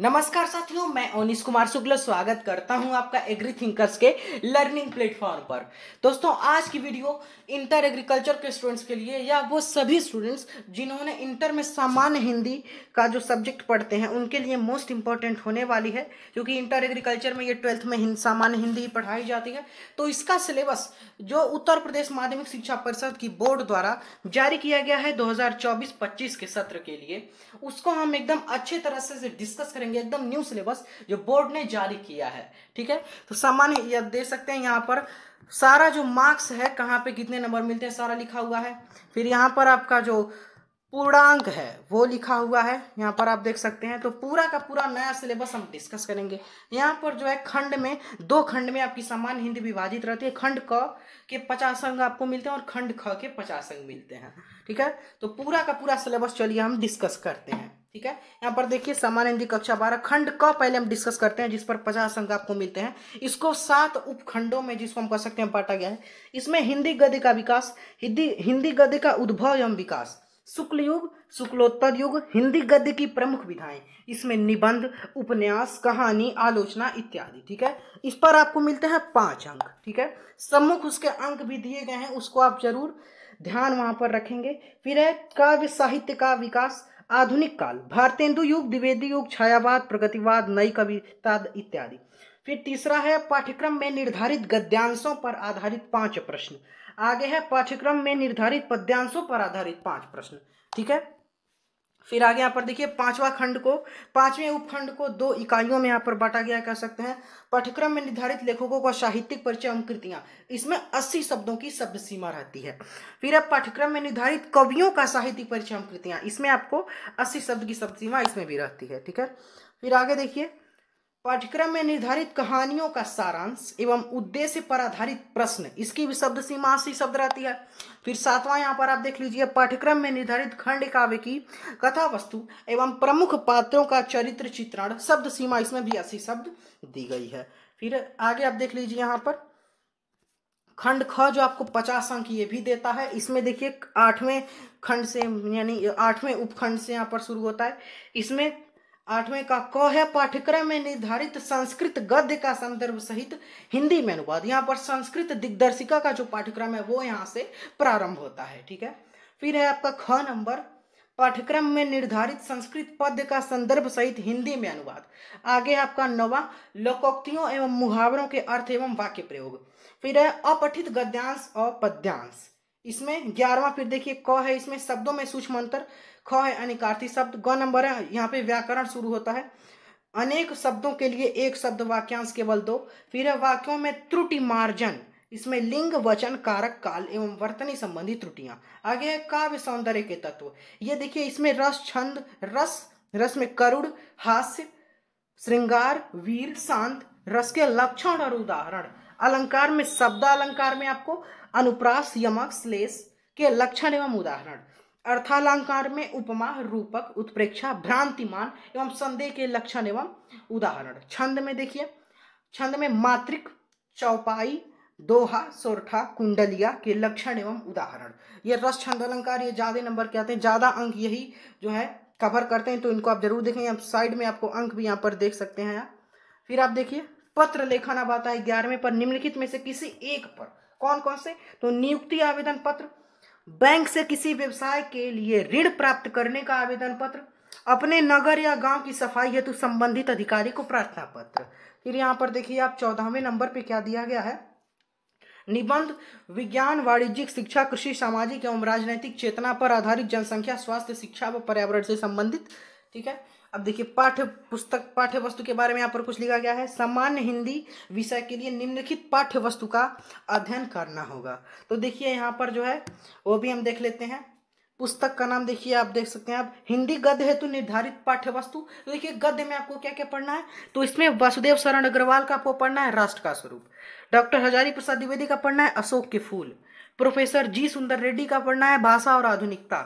नमस्कार साथियों मैं ओनिस कुमार शुक्ल स्वागत करता हूं आपका एग्री थिंकर्स के लर्निंग प्लेटफॉर्म पर दोस्तों आज की वीडियो इंटर एग्रीकल्चर के स्टूडेंट्स के लिए या वो सभी स्टूडेंट्स जिन्होंने इंटर में सामान्य हिंदी का जो सब्जेक्ट पढ़ते हैं उनके लिए मोस्ट इंपॉर्टेंट होने वाली है क्योंकि इंटर एग्रीकल्चर में ये ट्वेल्थ में हिंद, सामान्य हिंदी पढ़ाई जाती है तो इसका सिलेबस जो उत्तर प्रदेश माध्यमिक शिक्षा परिषद की बोर्ड द्वारा जारी किया गया है दो हज़ार के सत्र के लिए उसको हम एकदम अच्छे तरह से डिस्कस करेंगे एकदम न्यू सिलेबस जो बोर्ड ने जारी किया है ठीक है तो सामान्य यह देख सकते हैं यहाँ पर सारा जो मार्क्स है कहाँ पे कितने नंबर मिलते हैं सारा लिखा हुआ है फिर यहाँ पर आपका जो पूर्णांक है वो लिखा हुआ है यहाँ पर आप देख सकते हैं तो पूरा का पूरा नया सिलेबस हम डिस्कस करेंगे यहाँ पर जो है खंड में दो खंड में आपकी सामान्य हिंदी विभाजित रहती है खंड क के पचास अंग आपको मिलते हैं और खंड ख के पचास अंग मिलते हैं ठीक है तो पूरा का पूरा सिलेबस चलिए हम डिस्कस करते हैं ठीक है यहाँ पर देखिए सामान्य हिंदी कक्षा बारह खंड क पहले हम डिस्कस करते हैं जिस पर पचास अंक आपको मिलते हैं इसको सात उपखंडों में जिसको हम कह सकते हैं बांटा गया है इसमें हिंदी गद्य का विकास हिंदी हिंदी गद्य का उद्भव एवं विकास शुक्ल युग शुक्लोत्तर युग हिंदी गद्य की प्रमुख विधाएं इसमें निबंध उपन्यास कहानी आलोचना इत्यादि ठीक है इस पर आपको मिलते हैं पांच अंक ठीक है सम्मुख उसके अंक भी दिए गए हैं उसको आप जरूर ध्यान वहां पर रखेंगे फिर है काव्य साहित्य का विकास आधुनिक काल भारतेंदु युग द्विवेदी युग छायावाद प्रगतिवाद नई कविता इत्यादि फिर तीसरा है पाठ्यक्रम में निर्धारित गद्यांशों पर आधारित पांच प्रश्न आगे है पाठ्यक्रम में निर्धारित पद्यांशों पर आधारित पांच प्रश्न ठीक है फिर आगे यहाँ पर देखिए पांचवा खंड को पांचवें उपखंड को दो इकाइयों में यहाँ पर बांटा गया कह सकते हैं पाठ्यक्रम में निर्धारित लेखकों का साहित्यिक परिचय एवं कृतियां इसमें अस्सी शब्दों की शब्द सीमा रहती है फिर अब पाठ्यक्रम में निर्धारित कवियों का साहित्यिक परिचय एवं कृतियां इसमें आपको अस्सी शब्द की शब्द सीमा इसमें भी रहती है ठीक है फिर आगे देखिए पाठ्यक्रम में निर्धारित कहानियों का सारांश एवं उद्देश्य पर आधारित प्रश्न इसकी भी शब्द सीमा सी शब्द रहती है फिर सातवां यहाँ पर आप देख लीजिए पाठ्यक्रम में निर्धारित खंड काव्य की कथा वस्तु एवं प्रमुख पात्रों का चरित्र चित्रण शब्द सीमा इसमें भी ऐसी शब्द दी गई है फिर आगे आप देख लीजिए यहाँ पर खंड ख जो आपको पचास अंक ये भी देता है इसमें देखिए आठवें खंड से यानी आठवें उपखंड से यहाँ पर शुरू होता है इसमें आठवें का क है पाठ्यक्रम में निर्धारित संस्कृत गद्य का संदर्भ सहित हिंदी में अनुवाद यहाँ पर संस्कृत दिग्दर्शिका का जो पाठ्यक्रम है वो यहाँ से प्रारंभ होता है ठीक है फिर है आपका ख नंबर पाठ्यक्रम में निर्धारित संस्कृत पद्य का संदर्भ सहित हिंदी में अनुवाद आगे आपका नवा लोकोक्तियों एवं मुहावरों के अर्थ एवं वाक्य प्रयोग फिर है अपठित गद्यांश और पद्यांश इसमें ग्यारहवा फिर देखिए क है इसमें शब्दों में सूक्ष्म अंतर ख है अनिकार्थी शब्द ग नंबर है यहाँ पे व्याकरण शुरू होता है अनेक शब्दों के लिए एक शब्द वाक्यांश केवल दो फिर है वाक्यों में त्रुटि मार्जन इसमें लिंग वचन कारक काल एवं वर्तनी संबंधी त्रुटियां आगे है काव्य सौंदर्य के तत्व ये देखिए इसमें रस छंद रस रस में करुण हास्य श्रृंगार वीर शांत रस के लक्षण और उदाहरण अलंकार में शब्द अलंकार में आपको अनुप्रास यमक श्लेष के लक्षण एवं उदाहरण अर्थालंकार में उपमा रूपक उत्प्रेक्षा भ्रांतिमान एवं संदेह के लक्षण एवं उदाहरण छंद में देखिए छंद में मात्रिक चौपाई दोहा सोरठा कुंडलिया के लक्षण एवं उदाहरण ये रस छंद अलंकार ये ज्यादा नंबर के आते हैं ज्यादा अंक यही जो है कवर करते हैं तो इनको आप जरूर देखेंगे आप साइड में आपको अंक भी यहाँ पर देख सकते हैं फिर आप देखिए पत्र लेखन अब आता है ग्यारहवें पर निम्नलिखित में से किसी एक पर कौन कौन से तो नियुक्ति आवेदन पत्र बैंक से किसी व्यवसाय के लिए ऋण प्राप्त करने का आवेदन पत्र अपने नगर या गांव की सफाई हेतु संबंधित अधिकारी को प्रार्थना पत्र फिर यहाँ पर देखिए आप चौदहवें नंबर पे क्या दिया गया है निबंध विज्ञान वाणिज्यिक शिक्षा कृषि सामाजिक एवं राजनैतिक चेतना पर आधारित जनसंख्या स्वास्थ्य शिक्षा व पर्यावरण से संबंधित ठीक है अब देखिए पाठ्य पुस्तक पाठ्य वस्तु के बारे में यहाँ पर कुछ लिखा गया है सामान्य हिंदी विषय के लिए निम्नलिखित पाठ्य वस्तु का अध्ययन करना होगा तो देखिए यहाँ पर जो है वो भी हम देख लेते हैं पुस्तक का नाम देखिए आप देख सकते हैं आप हिंदी गद्य हेतु निर्धारित पाठ्य वस्तु तो देखिए गद्य में आपको क्या क्या पढ़ना है तो इसमें वासुदेव शरण अग्रवाल का आपको पढ़ना है राष्ट्र का स्वरूप डॉक्टर हजारी प्रसाद द्विवेदी का पढ़ना है अशोक के फूल प्रोफेसर जी सुंदर रेड्डी का पढ़ना है भाषा और आधुनिकता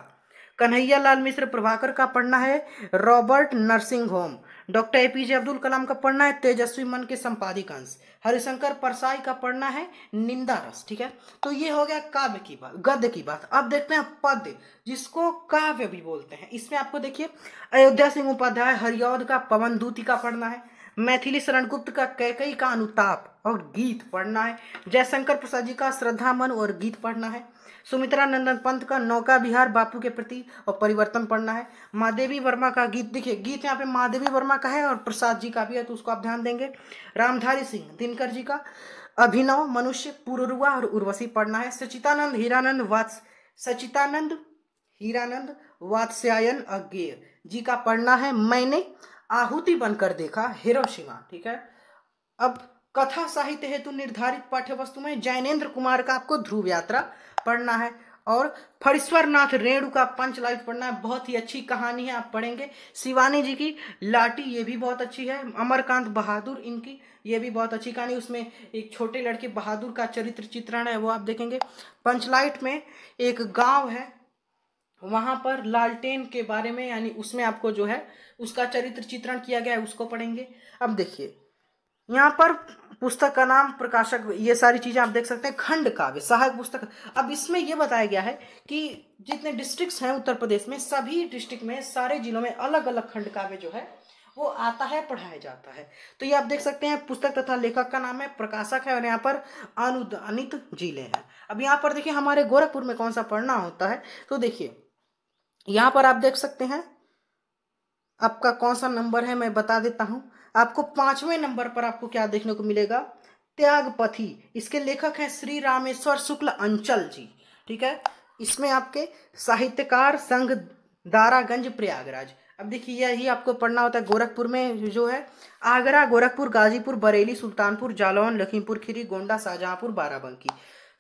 कन्हैया लाल मिश्र प्रभाकर का पढ़ना है Robert nursing home doctor A P J Abdul Kalam का पढ़ना है तेजस्वी मन के संपादिक अंश हरिशंकर परसाई का पढ़ना है निंदा रस ठीक है तो ये हो गया काव्य की बात गद्य की बात अब देखते हैं पद्य जिसको काव्य भी बोलते हैं इसमें आपको देखिए अयोध्या सिंह उपाध्याय हरियोध का पवन दूती का पढ़ना है मैथिली शरण गुप्त का कैकई का अनुताप और गीत पढ़ना है जयशंकर प्रसाद जी का श्रद्धा मन और गीत पढ़ना है सुमित्रा नंदन पंत का नौका बिहार बापू के प्रति और परिवर्तन पढ़ना है महादेवी वर्मा का गीत देखिए गीत यहाँ पे महादेवी वर्मा का है और प्रसाद जी का भी है तो उसको आप ध्यान देंगे रामधारी सिंह दिनकर जी का अभिनव मनुष्य पुरुआ और उर्वशी पढ़ना है सचितानंद हीरानंद वात्स सचितानंद हीरानंद वात्स्यायन अज्ञेय जी का पढ़ना है मैंने आहुति बनकर देखा हिरोशिमा ठीक है अब कथा साहित्य हेतु निर्धारित पाठ्य वस्तु में जैनेन्द्र कुमार का आपको ध्रुव यात्रा पढ़ना है और फरीश्वर नाथ रेणु का पंच लाइफ पढ़ना है बहुत ही अच्छी कहानी है आप पढ़ेंगे शिवानी जी की लाठी ये भी बहुत अच्छी है अमरकांत बहादुर इनकी ये भी बहुत अच्छी कहानी उसमें एक छोटे लड़के बहादुर का चरित्र चित्रण है वो आप देखेंगे पंचलाइट में एक गांव है वहाँ पर लालटेन के बारे में यानी उसमें आपको जो है उसका चरित्र चित्रण किया गया है उसको पढ़ेंगे अब देखिए यहाँ पर पुस्तक का नाम प्रकाशक ये सारी चीज़ें आप देख सकते हैं खंड काव्य सहायक पुस्तक अब इसमें ये बताया गया है कि जितने डिस्ट्रिक्ट्स हैं उत्तर प्रदेश में सभी डिस्ट्रिक्ट में सारे जिलों में अलग अलग खंड काव्य जो है वो आता है पढ़ाया जाता है तो ये आप देख सकते हैं पुस्तक तथा लेखक का नाम है प्रकाशक है और यहाँ पर अनुदानित जिले हैं अब यहाँ पर देखिए हमारे गोरखपुर में कौन सा पढ़ना होता है तो देखिए यहाँ पर आप देख सकते हैं आपका कौन सा नंबर है मैं बता देता हूं आपको पांचवें नंबर पर आपको क्या देखने को मिलेगा त्यागपथी इसके लेखक हैं श्री रामेश्वर शुक्ल अंचल जी ठीक है इसमें आपके साहित्यकार संघ दारागंज प्रयागराज अब देखिए यही आपको पढ़ना होता है गोरखपुर में जो है आगरा गोरखपुर गाजीपुर बरेली सुल्तानपुर जालौन लखीमपुर खीरी गोंडा शाहजहांपुर बाराबंकी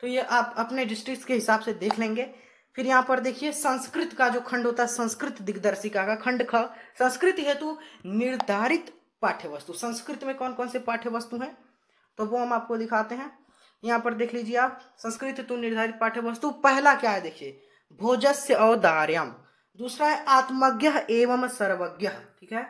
तो ये आप अपने डिस्ट्रिक्ट के हिसाब से देख लेंगे फिर यहाँ पर देखिए संस्कृत का जो खंड होता है संस्कृत दिग्दर्शिका का खंड ख संस्कृत हेतु निर्धारित पाठ्य वस्तु संस्कृत में कौन कौन से पाठ्य वस्तु हैं तो वो हम आपको दिखाते हैं यहाँ पर देख लीजिए आप संस्कृत हेतु निर्धारित पाठ्य वस्तु पहला क्या है देखिए भोजस्य औदार्यम दूसरा है आत्मज्ञ एवं सर्वज्ञ ठीक है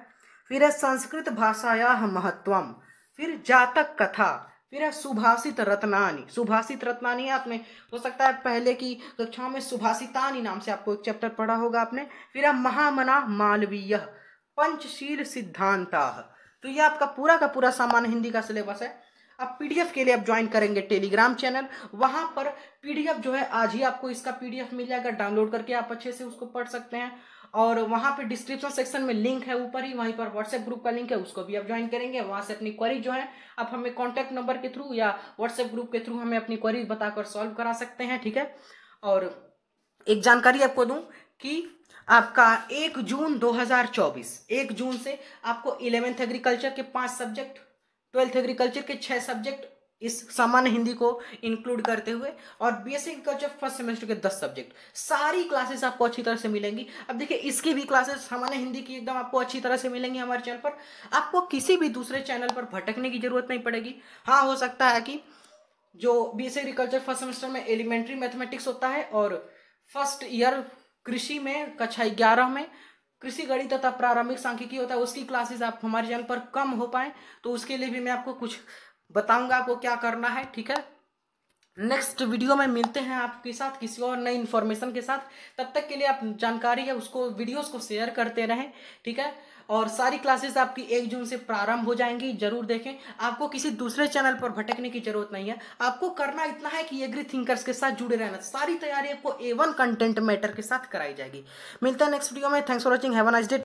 फिर है संस्कृत भाषाया महत्वम फिर जातक कथा फिर है सुभाषित रत्नानी सुभाषित रत्नानी आप में हो सकता है पहले की कक्षाओं में सुभाषितानी नाम से आपको एक चैप्टर पढ़ा होगा आपने फिर है महामना मालवीय पंचशील सिद्धांता तो ये आपका पूरा का पूरा सामान्य हिंदी का सिलेबस है अब पीडीएफ के लिए आप ज्वाइन करेंगे टेलीग्राम चैनल वहां पर पीडीएफ जो है आज ही आपको इसका पीडीएफ मिल जाएगा डाउनलोड करके आप अच्छे से उसको पढ़ सकते हैं और वहाँ पे डिस्क्रिप्शन सेक्शन में लिंक है ऊपर ही वहीं पर व्हाट्सएप ग्रुप का लिंक है उसको भी आप ज्वाइन करेंगे वहाँ से अपनी क्वेरी जो है आप हमें कॉन्टैक्ट नंबर के थ्रू या व्हाट्सएप ग्रुप के थ्रू हमें अपनी क्वारी बताकर सॉल्व करा सकते हैं ठीक है और एक जानकारी आपको दूँ कि आपका एक जून चौबीस एक जून से आपको इलेवेंथ एग्रीकल्चर के पांच सब्जेक्ट ट्वेल्थ एग्रीकल्चर के छह सब्जेक्ट इस सामान्य हिंदी को इंक्लूड करते हुए और बीएससी एग्रीकल्चर फर्स्ट सेमेस्टर के दस सब्जेक्ट सारी क्लासेस आपको अच्छी तरह से मिलेंगी अब देखिए इसकी भी क्लासेस सामान्य हिंदी की एकदम आपको अच्छी तरह से मिलेंगी हमारे चैनल पर आपको किसी भी दूसरे चैनल पर भटकने की जरूरत नहीं पड़ेगी हाँ हो सकता है कि जो B S agriculture first semester में एलिमेंट्री मैथमेटिक्स होता है और फर्स्ट ईयर कृषि में कक्षा ग्यारह में कृषि गणित तथा प्रारंभिक सांख्यिकी होता है उसकी क्लासेस आप हमारे चैनल पर कम हो पाए तो उसके लिए भी मैं आपको कुछ बताऊंगा आपको क्या करना है ठीक है नेक्स्ट वीडियो में मिलते हैं आपके साथ किसी और नई इन्फॉर्मेशन के साथ तब तक के लिए आप जानकारी है उसको वीडियोस को शेयर करते रहें ठीक है और सारी क्लासेस आपकी एक जून से प्रारंभ हो जाएंगी जरूर देखें आपको किसी दूसरे चैनल पर भटकने की जरूरत नहीं है आपको करना इतना है कि एग्री थिंकर्स के साथ जुड़े रहना सारी तैयारी आपको ए वन कंटेंट मैटर के साथ कराई जाएगी मिलता है नेक्स्ट वीडियो में thanks for watching have nice day